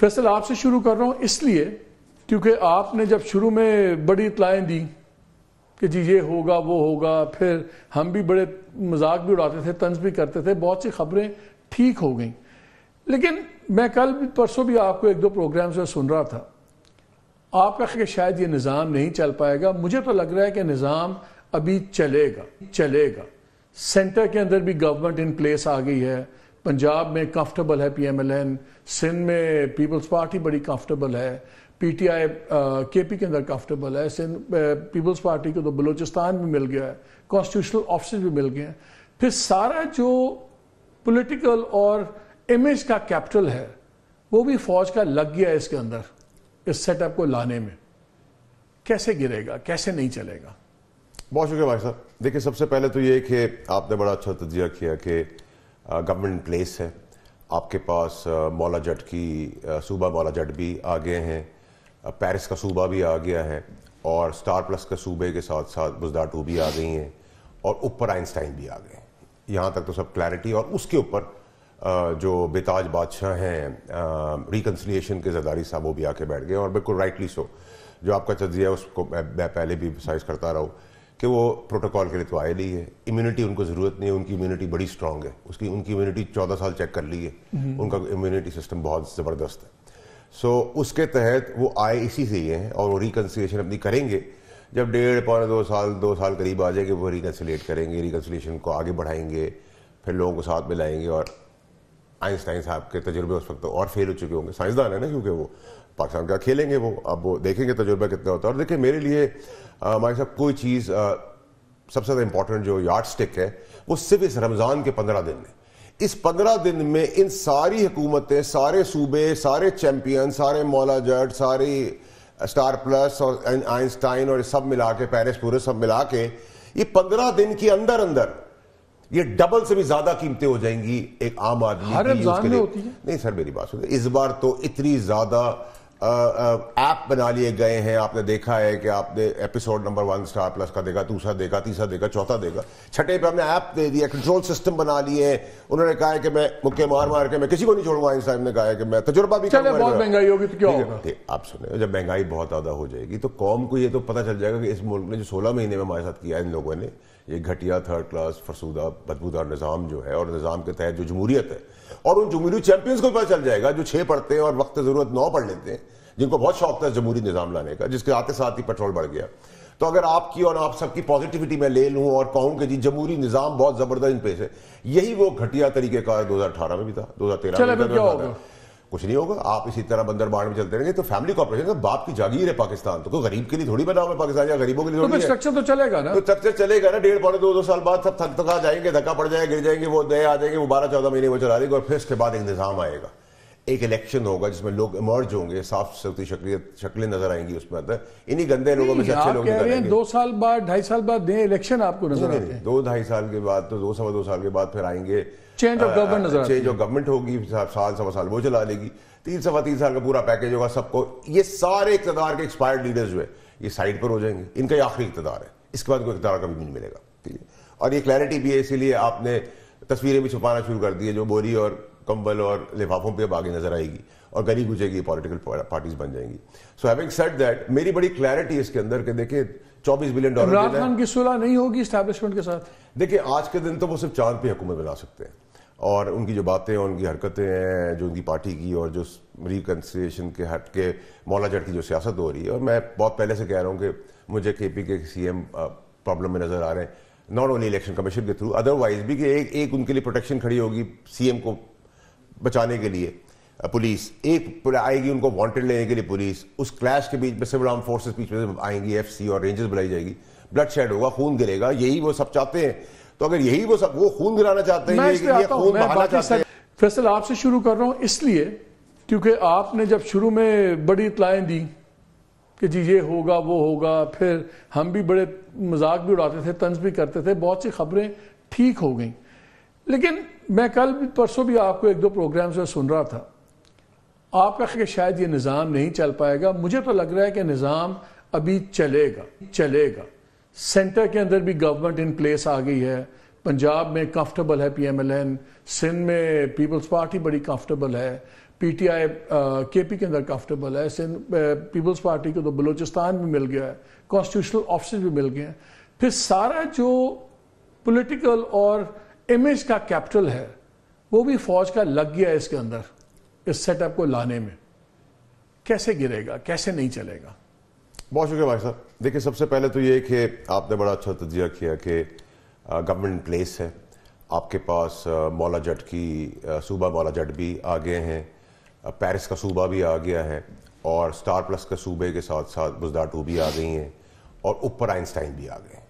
फैसल आपसे शुरू कर रहा हूँ इसलिए क्योंकि आपने जब शुरू में बड़ी इतलाएँ दी कि जी ये होगा वो होगा फिर हम भी बड़े मजाक भी उड़ाते थे तंज भी करते थे बहुत सी खबरें ठीक हो गई लेकिन मैं कल भी परसों भी आपको एक दो प्रोग्राम से सुन रहा था आपका कि शायद ये निज़ाम नहीं चल पाएगा मुझे तो लग रहा है कि निज़ाम अभी चलेगा चलेगा सेंटर के अंदर भी गवर्नमेंट इन प्लेस आ गई है पंजाब में कंफर्टेबल है पीएमएलएन सिंध में पीपल्स पार्टी बड़ी कंफर्टेबल है पीटीआई केपी के अंदर कंफर्टेबल है सिंध पीपल्स पार्टी को तो बलूचिस्तान भी मिल गया है कॉन्स्टिट्यूशनल ऑफिस भी मिल गए हैं फिर सारा जो पॉलिटिकल और इमेज का कैपिटल है वो भी फौज का लग गया है इसके अंदर इस सेटअप को लाने में कैसे गिरेगा कैसे नहीं चलेगा बहुत शुक्रिया भाई साहब देखिए सबसे पहले तो ये कि आपने बड़ा अच्छा तजिया किया कि गवर्नमेंट प्लेस है आपके पास मौला जट की सूबा मौला जट भी आ गए हैं पेरिस का सूबा भी आ गया है और स्टार प्लस के सूबे के साथ साथ बुजदा टू भी आ गई हैं और ऊपर आइंस्टाइन भी आ गए हैं यहाँ तक तो सब क्लैरिटी और उसके ऊपर जो बेताज बादशाह हैं रिकन्सलिएशन के जदारी साहब वो भी आके बैठ गए और बिल्कुल राइटली सो जो आपका तजिया है उसको मैं पहले भी साइज करता रहा हूँ कि वो प्रोटोकॉल के लिए तो आए नहीं है इम्यूनिटी उनको ज़रूरत नहीं है उनकी इम्यूनिटी बड़ी स्ट्रांग है उसकी उनकी इम्यूनिटी चौदह साल चेक कर ली है हम्म। उनका इम्यूनिटी सिस्टम बहुत ज़बरदस्त है सो so, उसके तहत वो आए इसी से ही हैं और वो रिकन्सिलेशन अपनी करेंगे जब डेढ़ पौने दो साल दो साल करीब आ जाएंगे वो रिकन्सिलेट करेंगे रिकन्सिलेशन को आगे बढ़ाएंगे फिर लोगों को साथ में लाएंगे और आइंस्टाइन साहब के तजुर्बे उस वक्त तो और फेल हो चुके होंगे साइंसदान है ना क्योंकि वो पाकिस्तान का खेलेंगे वो अब वो देखेंगे तजुर्बा कितना होता है और देखिए मेरे लिए हमारे साहब कोई चीज़ सबसे ज़्यादा इंपॉर्टेंट जो यार्ड स्टिक है वो सिर्फ इस रमज़ान के पंद्रह दिन में इस पंद्रह दिन में इन सारी हुकूमतें सारे सूबे सारे चैम्पियन सारे मौला जट सारी स्टार प्लस और आइंस्टाइन और सब मिला के पेरिस पूरे सब मिला के ये पंद्रह दिन के अंदर अंदर ये डबल से भी ज्यादा कीमतें हो जाएंगी एक आम आदमी हर में होती है नहीं सर मेरी बात सुनिए इस बार तो इतनी ज्यादा ऐप बना लिए गए हैं आपने देखा है कि आपने episode number one Star Plus का देखा दूसरा देखा तीसरा देखा चौथा देखा छठे पे हमने ऐप दे दिया कंट्रोल सिस्टम बना लिए उन्होंने कहा है कि मैं मुक्के मार मार के मैं किसी को नहीं छोड़ूंगा इन साहब ने कहा है कि मैं तजुर्बा भी बहुत महंगाई होगी तो क्यों होगा आप सुने जब महंगाई बहुत ज्यादा हो जाएगी तो कौम को ये तो पता चल जाएगा कि इस मुल्क ने जो सोलह महीने में हमारे साथ किया इन लोगों ने ये घटिया थर्ड क्लास फरसूदा बदबूदार निज़ाम जो है और निज़ाम के तहत जो जमहूरियत है और उन जमहूरी चैंपियंस को पता चल जाएगा जो छः पढ़ते हैं और वक्त ज़रूरत नौ पढ़ लेते हैं जिनको बहुत शौक था जमहूरी निज़ाम लाने का जिसके आते साथ ही पेट्रोल बढ़ गया तो अगर आपकी और आप सबकी पॉजिटिविटी मैं ले लूँ और कहूँ कि जी जमहूरी निज़ाम बहुत ज़बरदस्त इन पेश है यही वो घटिया तरीके का दो हज़ार अठारह में भी था दो हज़ार तेरह में भी था कुछ नहीं होगा आप इसी तरह बंदर बाढ़ में चलते रहेंगे तो फैमिली कॉपरेशन तो बाप की जागीर है पाकिस्तान तो गरीब के लिए थोड़ी बना पाकिस्तान या गरीबों के लिए तो थोड़ी तो स्ट्रक्चर तो चलेगा ना तो स्ट्रक्चर चलेगा ना डेढ़ पौने दो दो साल बाद सब थक थका जाएंगे धक्का पड़ जाएगा गिर जाएंगे वो दया आ जाएंगे वो बारह चौदह महीने वो चला देंगे और फिर उसके बाद इंतजाम आएगा एक इलेक्शन होगा जिसमें लोग इमर्ज होंगे साफ सुथरी शक्लियत शक्लें नजर आएंगी उसमें अंदर इन्हीं गंदे लोगों में से अच्छे लोग नजर आएंगे दो साल बाद ढाई साल बाद दें इलेक्शन आपको नजर आएंगे दो ढाई साल के बाद तो दो सवा दो साल के बाद फिर आएंगे चेंज ऑफ गवर्नमेंट नजर चेंज ऑफ गवर्नमेंट होगी साल सवा साल वो चला लेगी तीन सवा तीन साल का पूरा पैकेज होगा सबको ये सारे इकतदार के एक्सपायर्ड लीडर्स जो है ये साइड पर हो जाएंगे इनका ये आखिरी इकतदार है इसके बाद कोई इकतदार कभी नहीं मिलेगा ठीक है और ये क्लैरिटी भी है इसीलिए आपने तस्वीरें भी छुपाना शुरू कर दी है जो बोरी और कंबल और लिफाफों पे अब आगे नजर आएगी और गली गुजेगी पॉलिटिकल पार्टीज बन जाएंगी सो हैविंग सेड दैट मेरी बड़ी क्लैरिटी इसके अंदर कि देखिए 24 बिलियन डॉलर इमरान खान की सुलह नहीं होगी स्टैब्लिशमेंट के साथ देखिए आज के दिन तो वो सिर्फ चांद पे हुकूमत बना सकते हैं और उनकी जो बातें हैं उनकी हरकतें हैं जो उनकी पार्टी की और जो रिकन्सिलेशन के हट के मौला जट की जो सियासत हो रही है और मैं बहुत पहले से कह रहा हूँ कि मुझे के पी के सी एम प्रॉब्लम में नज़र आ रहे हैं नॉट ओनली इलेक्शन कमीशन के थ्रू अदरवाइज भी कि एक एक उनके लिए प्रोटेक्शन खड़ी होगी सीएम को बचाने के लिए पुलिस एक आएगी उनको वांटेड लेने के लिए पुलिस उस क्लैश के बीच में सिविल आर्म फोर्सेस बीच में आएंगी एफसी और रेंजर्स बुलाई जाएगी ब्लड शेड होगा खून गिरेगा यही वो सब चाहते हैं तो अगर यही वो सब वो खून गिराना चाहते हैं खून बहाना चाहते हैं फैसल आपसे शुरू कर रहा हूँ इसलिए क्योंकि आपने जब शुरू में बड़ी इतलाएं दी कि जी ये होगा वो होगा फिर हम भी बड़े मजाक भी उड़ाते थे तंज भी करते थे बहुत सी खबरें ठीक हो गई लेकिन मैं कल भी परसों भी आपको एक दो प्रोग्राम्स में सुन रहा था आपका कि शायद ये निज़ाम नहीं चल पाएगा मुझे तो लग रहा है कि निज़ाम अभी चलेगा चलेगा सेंटर के अंदर भी गवर्नमेंट इन प्लेस आ गई है पंजाब में कंफर्टेबल है पीएमएलएन सिंध में पीपल्स पार्टी बड़ी कंफर्टेबल है पीटीआई केपी के अंदर कंफर्टेबल है सिंध पीपल्स पार्टी को तो बलूचिस्तान भी मिल गया है कॉन्स्टिट्यूशनल ऑफिस भी मिल गए हैं फिर सारा जो पोलिटिकल और इमेज का कैपिटल है वो भी फौज का लग गया इसके अंदर इस सेटअप को लाने में कैसे गिरेगा कैसे नहीं चलेगा बहुत शुक्रिया भाई साहब देखिए सबसे पहले तो ये कि आपने बड़ा अच्छा तजिया किया कि गवर्नमेंट प्लेस है आपके पास मौला जट की सूबा मौला जट भी आ गए हैं पेरिस का सूबा भी आ गया है और स्टार प्लस के सूबे के साथ साथ बुजदा टू भी आ गई हैं और ऊपर आइंस्टाइन भी आ गए हैं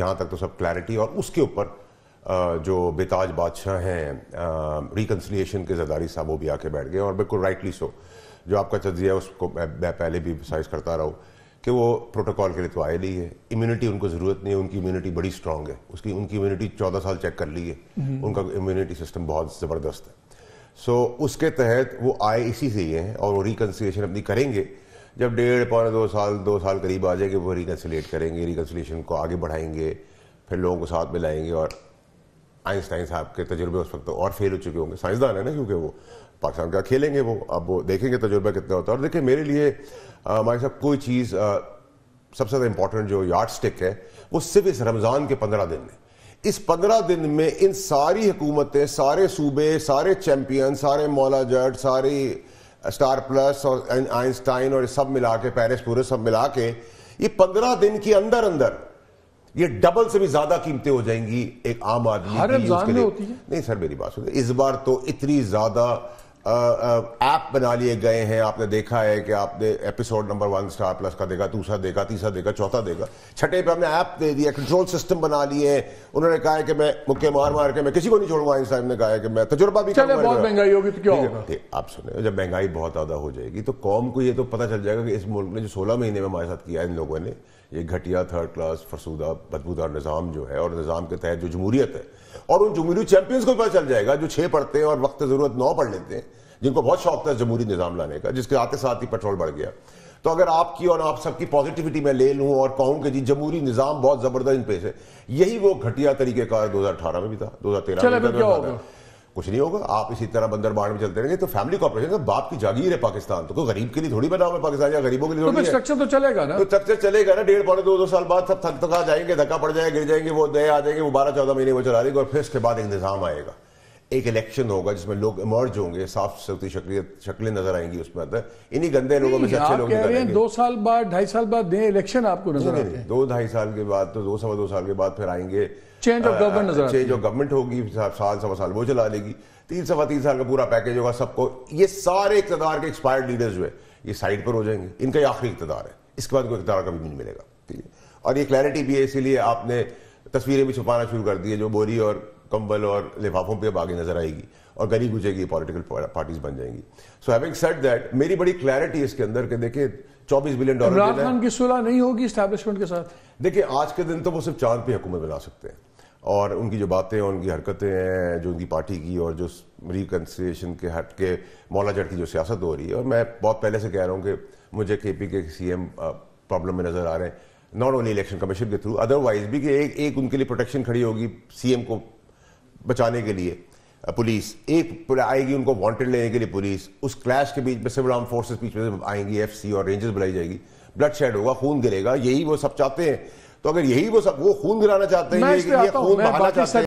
यहाँ तक तो सब क्लैरिटी और उसके ऊपर जो बेताज बादशाह हैं रिकन्सलिएशन के जदारी साहब वो भी आके बैठ गए और बिल्कुल राइटली सो जो आपका तजिया है उसको मैं पहले भी साइज करता रहा हूँ कि वो प्रोटोकॉल के लिए तो आए नहीं है इम्यूनिटी उनको ज़रूरत नहीं है उनकी इम्यूनिटी बड़ी स्ट्रांग है उसकी उनकी इम्यूनिटी चौदह साल चेक कर ली है हम्म। उनका इम्यूनिटी सिस्टम बहुत ज़बरदस्त है सो so, उसके तहत वो आए इसी से ही हैं और वो रिकन्सिलेशन अपनी करेंगे जब डेढ़ पौने दो साल दो साल करीब आ जाएंगे वो रिकन्सिलेट करेंगे रिकन्सिलेशन को आगे बढ़ाएंगे फिर लोगों को साथ में लाएंगे और आइंस्टाइन साहब के तजुर्बे उस वक्त तो और फेल हो चुके होंगे साइंसदान है ना क्योंकि वो पाकिस्तान का खेलेंगे वो अब वो देखेंगे तजुर्बा कितना होता है और देखिए मेरे लिए हमारे साहब कोई चीज़ सबसे ज़्यादा इंपॉर्टेंट जो यार्ड स्टिक है वो सिर्फ इस रमज़ान के पंद्रह दिन में इस पंद्रह दिन में इन सारी हुकूमतें सारे सूबे सारे चैम्पियन सारे मौला जट सारी स्टार प्लस और आइंस्टाइन और सब मिला के पेरिस पूरे सब मिला के ये पंद्रह दिन के अंदर अंदर ये डबल से भी ज्यादा कीमतें हो जाएंगी एक आम आदमी हर में होती है नहीं सर मेरी बात सुनिए इस बार तो इतनी ज्यादा ऐप बना लिए गए हैं आपने देखा है कि आपने episode number one Star Plus का देखा दूसरा देखा तीसरा देखा चौथा देखा छठे पे हमने ऐप दे दिया कंट्रोल सिस्टम बना लिए उन्होंने कहा है कि मैं मुक्के मार मार के मैं किसी को नहीं छोड़ूंगा इन साहब ने कहा है कि मैं तजुर्बा भी चले बहुत महंगाई होगी तो क्यों होगा आप सुने जब महंगाई बहुत ज्यादा हो जाएगी तो कौम को ये तो पता चल जाएगा कि इस मुल्क ने जो सोलह महीने में हमारे साथ किया इन लोगों ने ये घटिया थर्ड क्लास फरसूदा बदबूदार निज़ाम जो है और निज़ाम के तहत जो जमहूरियत है और उन जमहूरी चैंपियंस को पता चल जाएगा जो छः पढ़ते हैं और वक्त ज़रूरत नौ पढ़ लेते हैं जिनको बहुत शौक था जमहूरी निज़ाम लाने का जिसके आते साथ ही पेट्रोल बढ़ गया तो अगर आपकी और आप सबकी पॉजिटिविटी मैं ले लूँ और कहूँ कि जी जमहूरी निज़ाम बहुत ज़बरदस्त इन पेश है यही वो घटिया तरीके का दो हज़ार अठारह में भी था दो हज़ार तेरह में भी था कुछ नहीं होगा आप इसी तरह बंदर बाढ़ में चलते रहेंगे तो फैमिली कॉपरेशन तो बाप की जागीर है पाकिस्तान तो गरीब के लिए थोड़ी बनाओ पाकिस्तान या गरीबों के लिए तो थोड़ी तो स्ट्रक्चर तो चलेगा ना तो स्ट्रक्चर चलेगा ना डेढ़ पौने दो दो साल बाद सब थक थका जाएंगे धक्का पड़ जाएंगे गिर जाएंगे वो दया आ जाएंगे वो बारह चौदह महीने वो चला देंगे और फिर उसके बाद इंतजाम आएगा एक इलेक्शन होगा जिसमें लोग इमर्ज होंगे साफ सुथरी शक्लियत शक्लें नजर आएंगी उसमें अंदर इन्हीं गंदे लोगों में से अच्छे लोग नजर आएंगे दो साल बाद ढाई साल बाद दें इलेक्शन आपको नजर आएंगे दो ढाई साल के बाद तो दो सवा दो साल के बाद फिर आएंगे चेंज ऑफ गवर्नमेंट नजर चेंज ऑफ गवर्नमेंट होगी साल सवा साल वो चला लेगी तीन सवा तीन साल का पूरा पैकेज होगा सबको ये सारे इकतदार के एक्सपायर्ड लीडर्स जो है ये साइड पर हो जाएंगे इनका ये आखिरी इकतदार है इसके बाद कोई इकतदार कभी नहीं मिलेगा ठीक है और ये क्लैरिटी भी है इसीलिए आपने तस्वीरें भी छुपाना शुरू कर दी है जो बोरी और कंबल और लिफाफों पे अब आगे नजर आएगी और गली गुजेगी पॉलिटिकल पार्टीज बन जाएंगी सो हैविंग सेड दैट मेरी बड़ी क्लैरिटी इसके अंदर कि देखिए 24 बिलियन डॉलर इमरान खान की सुलह नहीं होगी स्टैब्लिशमेंट के साथ देखिए आज के दिन तो वो सिर्फ चांद पे हुकूमत बना सकते हैं और उनकी जो बातें हैं उनकी हरकतें हैं जो उनकी पार्टी की और जो रिकन्सिलेशन के हट के मौला जट की जो सियासत हो रही है और मैं बहुत पहले से कह रहा हूँ कि मुझे के पी के सी एम प्रॉब्लम में नज़र आ रहे हैं नॉट ओनली इलेक्शन कमीशन के थ्रू अदरवाइज भी कि एक एक उनके लिए प्रोटेक्शन खड़ी होगी सीएम को बचाने के लिए पुलिस एक आएगी उनको वांटेड लेने के लिए पुलिस उस क्लैश के बीच में सिविल आर्म फोर्सेस बीच में आएंगी एफसी और रेंजर्स बुलाई जाएगी ब्लड शेड होगा खून गिरेगा यही वो सब चाहते हैं तो अगर यही वो सब वो खून गिराना चाहते हैं ये, ये खून बहाना चाहते हैं